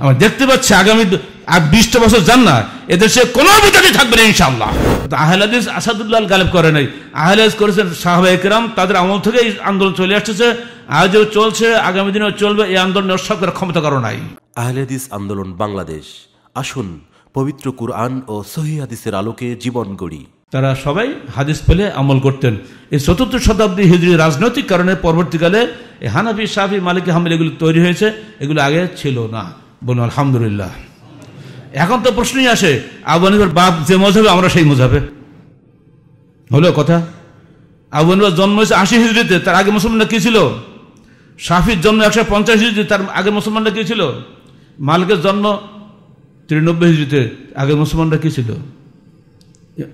আমরা দেখতে পাচ্ছি আগামী আর বিশটা বছর যান না এদেশে কোনো বিচারই থাকবে না ইনশাল্লাহ আহলাদিস আসাদুল্লাহ গালেব করে নাই আহলাজ করেছেন সাহাবা একরাম তাদের আমল থেকে এই আন্দোলন চলে আসতেছে আজও চলছে আগামী দিনেও চলবে এই আন্দোলন সরকার ক্ষমতা কারো নাই আহলাদিস আন্দোলন বাংলাদেশ আসুন পবিত্র কুরআন ও সহি হাদিসের আলোকে জীবন গড়ি তারা সবাই হাদিস পেলে আমল করতেন এই চতুর্থ শতাব্দী হিজড়ি রাজনৈতিক কারণে পরবর্তীকালে হানাফি সাফি মালিক হামিল এগুলো তৈরি হয়েছে এগুলো আগে ছিল না বলুন আলহামদুলিল্লাহ এখন তো প্রশ্নই আসে আবু বাপ যে মজাবে আমরা সেই মজাবে হলো কথা আবু জন্ম হয়েছে আশি হিজড়িতে তার আগে মুসলমানরা কী ছিল শাফির জন্ম একশো পঞ্চাশ হিজড়িতে তার আগে মুসলমানরা কী ছিল মালিকের জন্ম তিরানব্বই হিজড়িতে আগে মুসলমানরা কী ছিল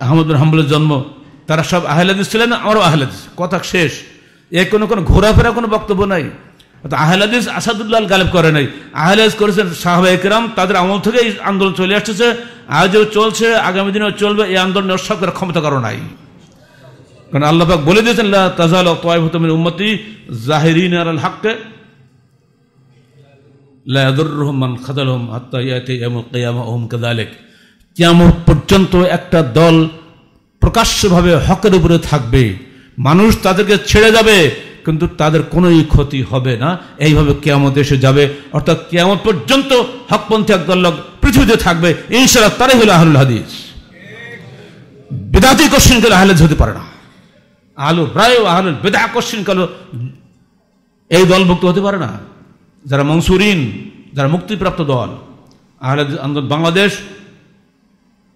আহমদ হাম্বুলের জন্ম তারা সব আহলাদিস ছিলেন আমারও আহলাদিস কথা শেষ এ কোনো কোনো ঘোরাফেরা কোনো বক্তব্য নাই আহলাদিস আসাদুল্লাহ গালেব করে নাই আহলাদিস করেছেন সাহাবা একরাম তাদের আমল থেকে এই আন্দোলন চলে আসতেছে আজও চলছে আগামী দিনেও চলবে এই আন্দোলন উৎসব ক্ষমতা কারো নাই কারণ আল্লাহাক বলে দিয়েছেন তাজাল তয়ভতমিন উম্মতি জাহিরিন আর হাককে রহমান খাদাল হোম হাত্তা ইয়াতে এম কেদালেক কেয়ামত পর্যন্ত একটা দল প্রকাশ্যভাবে হকের উপরে থাকবে মানুষ তাদেরকে ছেড়ে যাবে কিন্তু তাদের কোনোই ক্ষতি হবে না এইভাবে কেমন দেশে যাবে অর্থাৎ কেমন পর্যন্ত হকপন্থী একদল লোক পৃথিবীতে থাকবে ইনশাল্লাহ তারাই হলো আহুল হাদিস বেদাতি কোশ্চিন করে আহলে হতে পারে না আলু রায় আহ বেদা কোশ্চিন কালো এই দলভুক্ত হতে পারে না যারা মনসুরিন যারা মুক্তিপ্রাপ্ত দল আহলে বাংলাদেশ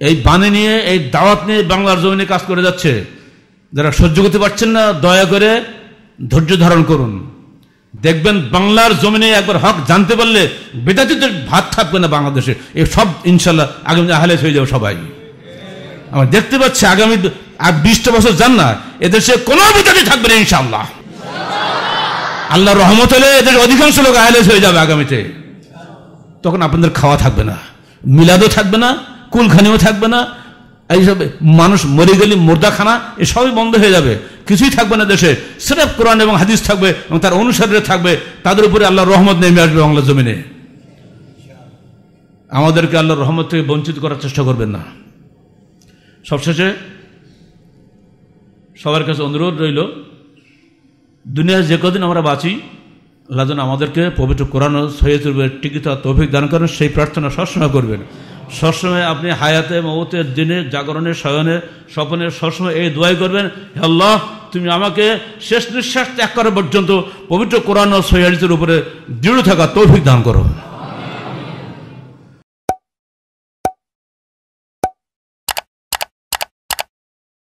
এই বাণী নিয়ে এই দাওয়াত নিয়ে বাংলার জমিনে কাজ করে যাচ্ছে যারা সহ্য করতে পারছেন না দয়া করে ধৈর্য ধারণ করুন দেখবেন বাংলার জমিনে একবার হক জানতে পারলে বেদাতিদের ভাত থাকবে না বাংলাদেশে এ সব ইনশাল্লাহ আগামী আহলেস হয়ে যাবে সবাই আমরা দেখতে পাচ্ছি আগামী আর বিশটা বছর যান না এদেশে কোনো বেদাতি থাকবে না ইনশাল্লাহ আল্লাহ রহমত হলে এদের অধিকাংশ লোক আহলেস হয়ে যাবে আগামীতে তখন আপনাদের খাওয়া থাকবে না মিলাদও থাকবে না কুলখানিও থাকবে না এইসব মানুষ মরে গেলে মোর্দাখানা এসবই বন্ধ হয়ে যাবে কিছুই থাকবে না দেশে সেরফ কোরআন এবং হাদিস থাকবে এবং তার অনুসারে থাকবে তাদের উপরে আল্লাহর রহমত নেমে আসবে বাংলা জমিনে আমাদেরকে আল্লাহর রহমত থেকে বঞ্চিত করার চেষ্টা করবেন না সবশেষে সবার কাছে অনুরোধ রইল দুনিয়ায় যে কদিন আমরা বাঁচি আল্লাহ যেন আমাদেরকে পবিত্র কোরআন সৈয়দ টিকিতা তৌফিক দান করেন সেই প্রার্থনা সবসময় করবেন সবসময় আপনি হায়াতে মৌতের দিনে জাগরণে শয়নে স্বপনে সবসময় এই দোয়াই করবেন আল্লাহ তুমি আমাকে শেষ নিঃশ্বাস ত্যাগ করা পর্যন্ত পবিত্র কোরআন ও সৈয়ারিতের উপরে দৃঢ় থাকা তৌফিক দান করো